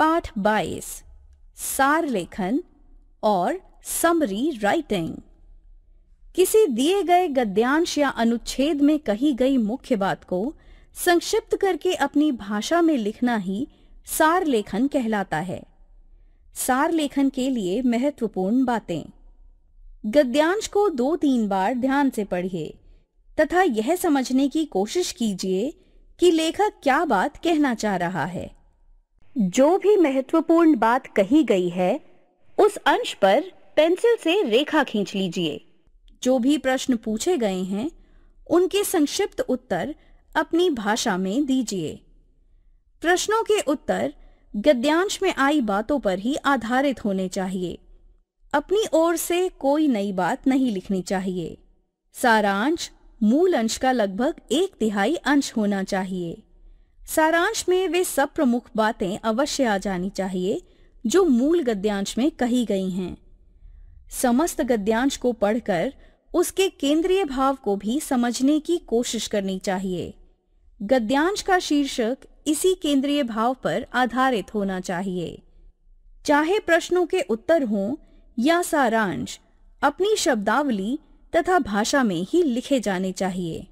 पाठ 22 सार लेखन और समरी राइटिंग किसी दिए गए गद्यांश या अनुच्छेद में कही गई मुख्य बात को संक्षिप्त करके अपनी भाषा में लिखना ही सार लेखन कहलाता है सार लेखन के लिए महत्वपूर्ण बातें गद्यांश को दो तीन बार ध्यान से पढ़िए तथा यह समझने की कोशिश कीजिए कि लेखक क्या बात कहना चाह रहा है जो भी महत्वपूर्ण बात कही गई है उस अंश पर पेंसिल से रेखा खींच लीजिए जो भी प्रश्न पूछे गए हैं उनके संक्षिप्त उत्तर अपनी भाषा में दीजिए प्रश्नों के उत्तर गद्यांश में आई बातों पर ही आधारित होने चाहिए अपनी ओर से कोई नई बात नहीं लिखनी चाहिए सारांश मूल अंश का लगभग एक तिहाई अंश होना चाहिए सारांश में वे सब प्रमुख बातें अवश्य आ जानी चाहिए जो मूल गद्यांश में कही गई हैं समस्त गद्यांश को पढ़कर उसके केंद्रीय भाव को भी समझने की कोशिश करनी चाहिए गद्यांश का शीर्षक इसी केंद्रीय भाव पर आधारित होना चाहिए चाहे प्रश्नों के उत्तर हों या सारांश अपनी शब्दावली तथा भाषा में ही लिखे जाने चाहिए